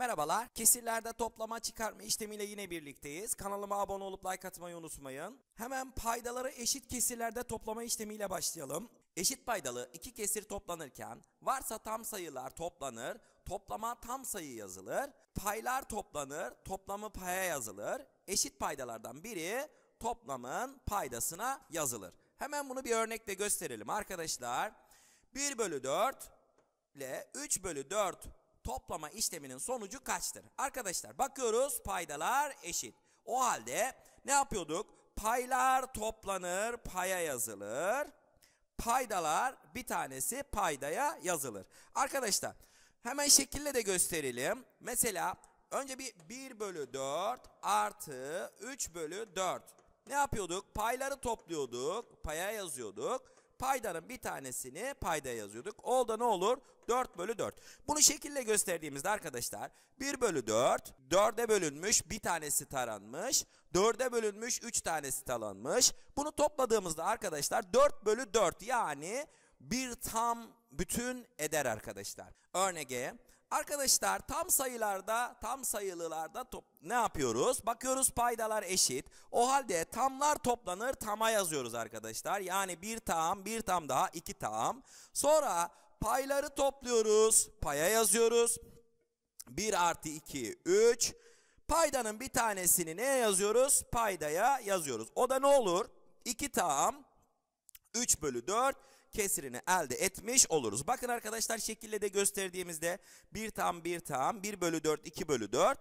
Merhabalar. Kesirlerde toplama çıkartma işlemiyle yine birlikteyiz. Kanalıma abone olup like atmayı unutmayın. Hemen paydaları eşit kesirlerde toplama işlemiyle başlayalım. Eşit paydalı iki kesir toplanırken varsa tam sayılar toplanır, toplama tam sayı yazılır, paylar toplanır, toplamı paya yazılır. Eşit paydalardan biri toplamın paydasına yazılır. Hemen bunu bir örnekle gösterelim arkadaşlar. 1 bölü 4 ile 3 bölü 4 toplama işleminin sonucu kaçtır? Arkadaşlar bakıyoruz paydalar eşit. O halde ne yapıyorduk? Paylar toplanır, paya yazılır. Paydalar bir tanesi paydaya yazılır. Arkadaşlar hemen şekille de gösterelim. Mesela önce bir 1 bölü 4 artı 3 bölü 4. Ne yapıyorduk? Payları topluyorduk, paya yazıyorduk. Paydanın bir tanesini paydaya yazıyorduk. O da ne olur? 4 bölü 4. Bunu şekille gösterdiğimizde arkadaşlar 1 bölü 4, 4'e bölünmüş bir tanesi taranmış, 4'e bölünmüş 3 tanesi talanmış. Bunu topladığımızda arkadaşlar 4 bölü 4 yani bir tam bütün eder arkadaşlar. Örneğe Arkadaşlar tam sayılarda, tam sayılılarda top, ne yapıyoruz? Bakıyoruz paydalar eşit. O halde tamlar toplanır, tama yazıyoruz arkadaşlar. Yani bir tam, bir tam daha, iki tam. Sonra payları topluyoruz, paya yazıyoruz. 1 artı 2, 3. Paydanın bir tanesini neye yazıyoruz? Paydaya yazıyoruz. O da ne olur? 2 tam, 3 bölü 4 kesirini elde etmiş oluruz. Bakın arkadaşlar şekilde de gösterdiğimizde 1 tam 1 tam 1 bölü 4 2 bölü 4.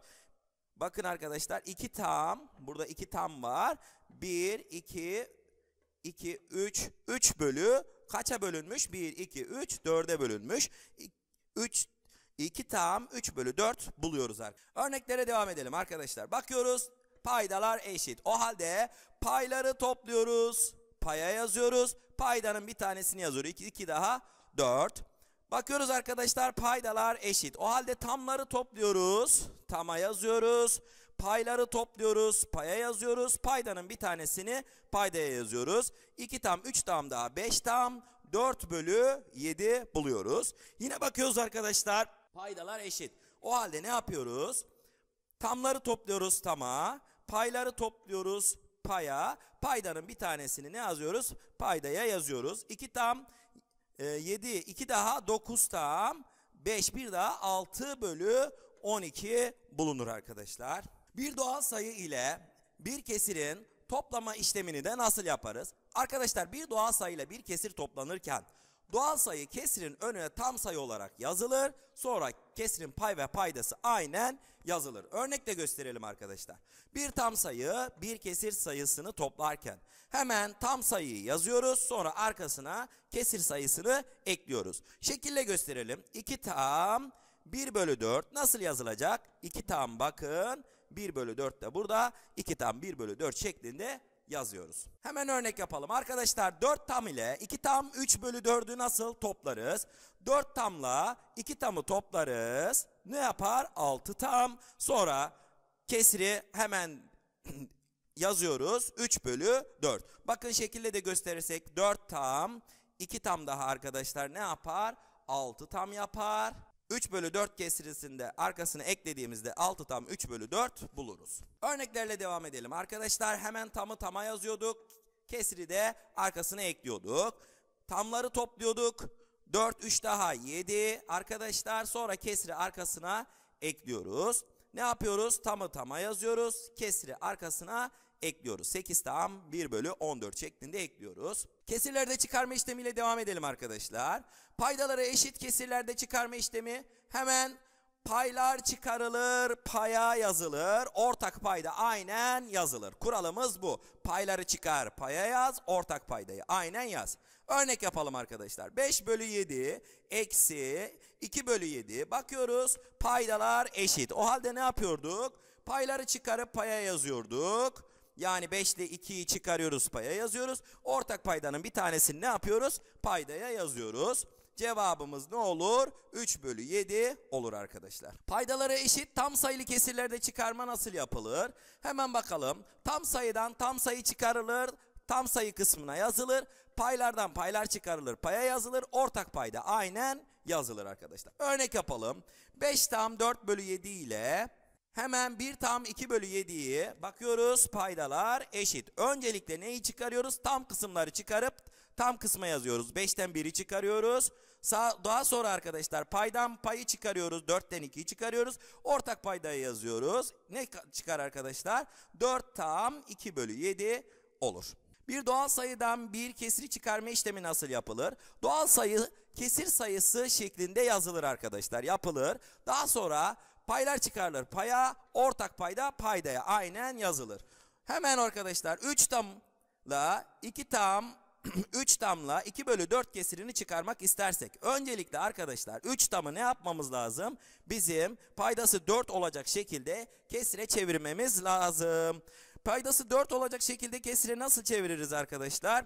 Bakın arkadaşlar 2 tam burada 2 tam var. 1 2 2 3 3 bölü kaça bölünmüş? 1 2 3 4'e bölünmüş. 3 2 tam 3 bölü 4 buluyoruz. Örneklere devam edelim arkadaşlar. Bakıyoruz paydalar eşit. O halde payları topluyoruz paya yazıyoruz. Paydanın bir tanesini yazıyoruz. 2, 2 daha 4. Bakıyoruz arkadaşlar paydalar eşit. O halde tamları topluyoruz. Tama yazıyoruz. Payları topluyoruz. Paya yazıyoruz. Paydanın bir tanesini paydaya yazıyoruz. 2 tam 3 tam daha 5 tam 4 bölü 7 buluyoruz. Yine bakıyoruz arkadaşlar paydalar eşit. O halde ne yapıyoruz? Tamları topluyoruz tama. Payları topluyoruz paya, paydanın bir tanesini ne yazıyoruz? Paydaya yazıyoruz. 2 tam 7, e, 2 daha 9 tam 5, bir daha 6 bölü 12 bulunur arkadaşlar. Bir doğal sayı ile bir kesirin toplama işlemini de nasıl yaparız? Arkadaşlar bir doğal sayı ile bir kesir toplanırken Doğal sayı kesirin önüne tam sayı olarak yazılır. Sonra kesirin pay ve paydası aynen yazılır. Örnekle gösterelim arkadaşlar. Bir tam sayı bir kesir sayısını toplarken hemen tam sayıyı yazıyoruz. Sonra arkasına kesir sayısını ekliyoruz. Şekille gösterelim. 2 tam 1 bölü 4 nasıl yazılacak? 2 tam bakın 1 bölü 4 de burada 2 tam 1 bölü 4 şeklinde yazıyoruz. Hemen örnek yapalım. Arkadaşlar 4 tam ile 2 tam 3 bölü 4'ü nasıl toplarız? 4 tamla 2 tamı toplarız. Ne yapar? 6 tam. Sonra kesri hemen yazıyoruz. 3 bölü 4. Bakın şekilde de gösterirsek 4 tam 2 tam daha arkadaşlar ne yapar? 6 tam yapar. 3 bölü 4 kesirisinde arkasını eklediğimizde 6 tam 3 bölü 4 buluruz. Örneklerle devam edelim. Arkadaşlar hemen tamı tama yazıyorduk. kesiri de arkasına ekliyorduk. Tamları topluyorduk. 4 3 daha 7 arkadaşlar sonra kesri arkasına ekliyoruz. Ne yapıyoruz? Tamı tama yazıyoruz. kesiri arkasına ekliyoruz ekliyoruz. 8 tam 1 bölü 14 şeklinde ekliyoruz. Kesirlerde çıkarma işlemiyle devam edelim arkadaşlar. Paydalara eşit kesirlerde çıkarma işlemi hemen paylar çıkarılır, paya yazılır. Ortak payda aynen yazılır. Kuralımız bu. Payları çıkar, paya yaz. Ortak paydayı aynen yaz. Örnek yapalım arkadaşlar. 5 bölü 7 eksi 2 bölü 7. Bakıyoruz paydalar eşit. O halde ne yapıyorduk? Payları çıkarıp paya yazıyorduk. Yani 5 ile 2'yi çıkarıyoruz paya yazıyoruz. Ortak paydanın bir tanesini ne yapıyoruz? Paydaya yazıyoruz. Cevabımız ne olur? 3 bölü 7 olur arkadaşlar. Paydaları eşit tam sayılı kesirlerde çıkarma nasıl yapılır? Hemen bakalım. Tam sayıdan tam sayı çıkarılır. Tam sayı kısmına yazılır. Paylardan paylar çıkarılır. Paya yazılır. Ortak payda aynen yazılır arkadaşlar. Örnek yapalım. 5 tam 4 bölü 7 ile Hemen 1 tam 2 bölü 7'yi bakıyoruz paydalar eşit. Öncelikle neyi çıkarıyoruz? Tam kısımları çıkarıp tam kısma yazıyoruz. 5'ten 1'i çıkarıyoruz. Sağ, daha sonra arkadaşlar paydan payı çıkarıyoruz. 4'ten 2'yi çıkarıyoruz. Ortak paydayı yazıyoruz. Ne çıkar arkadaşlar? 4 tam 2 bölü 7 olur. Bir doğal sayıdan bir kesiri çıkarma işlemi nasıl yapılır? Doğal sayı kesir sayısı şeklinde yazılır arkadaşlar. Yapılır. Daha sonra paylar çıkarılır. Paya ortak payda paydaya aynen yazılır. Hemen arkadaşlar 3 tamla 2 tam 3 tamla 2 bölü 4 kesirini çıkarmak istersek öncelikle arkadaşlar 3 tamı ne yapmamız lazım? Bizim paydası 4 olacak şekilde kesire çevirmemiz lazım. Paydası 4 olacak şekilde kesire nasıl çeviririz arkadaşlar?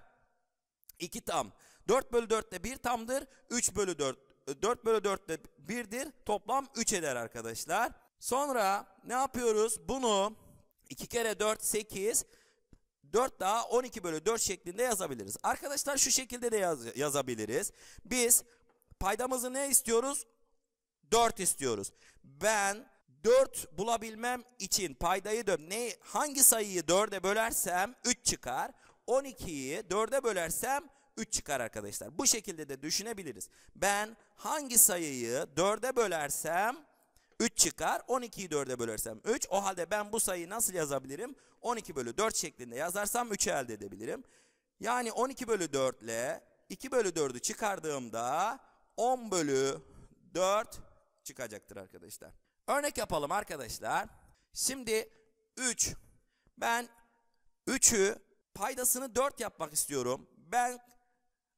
2 tam. 4 bölü 4 de 1 tamdır. 3 bölü 4 4 bölü 4 de 1'dir. Toplam 3 eder arkadaşlar. Sonra ne yapıyoruz? Bunu 2 kere 4 8 4 daha 12 bölü 4 şeklinde yazabiliriz. Arkadaşlar şu şekilde de yaz, yazabiliriz. Biz paydamızı ne istiyoruz? 4 istiyoruz. Ben 4 bulabilmem için paydayı dön ne hangi sayıyı 4'e bölersem 3 çıkar. 12'yi 4'e bölersem 3 çıkar arkadaşlar. Bu şekilde de düşünebiliriz. Ben hangi sayıyı 4'e bölersem 3 çıkar. 12'yi 4'e bölersem 3. O halde ben bu sayıyı nasıl yazabilirim? 12 bölü 4 şeklinde yazarsam 3'ü elde edebilirim. Yani 12 bölü 4 ile 2 bölü 4'ü çıkardığımda 10 bölü 4 çıkacaktır arkadaşlar. Örnek yapalım arkadaşlar. Şimdi 3. Ben 3'ü paydasını 4 yapmak istiyorum. Ben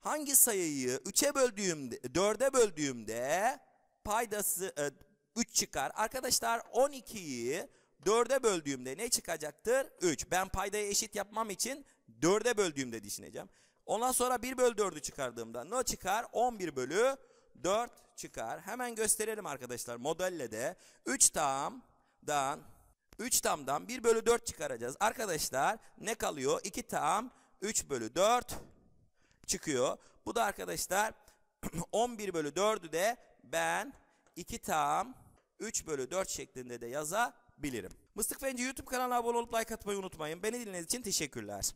hangi sayıyı 3'e böldüğümde, 4'e böldüğümde paydası e, 3 çıkar. Arkadaşlar 12'yi 4'e böldüğümde ne çıkacaktır? 3. Ben paydayı eşit yapmam için 4'e böldüğümde düşüneceğim. Ondan sonra 1 bölü 4'ü çıkardığımda ne çıkar? 11 bölü 4 çıkar. Hemen gösterelim arkadaşlar modelle de. 3 tamdan 3 tamdan 1 bölü 4 çıkaracağız. Arkadaşlar ne kalıyor? 2 tam 3 bölü 4 çıkıyor. Bu da arkadaşlar 11 bölü 4'ü de ben 2 tam 3 bölü 4 şeklinde de yazabilirim. Mıstık Fenci YouTube kanalına abone olup like atmayı unutmayın. Beni dinlediğiniz için teşekkürler.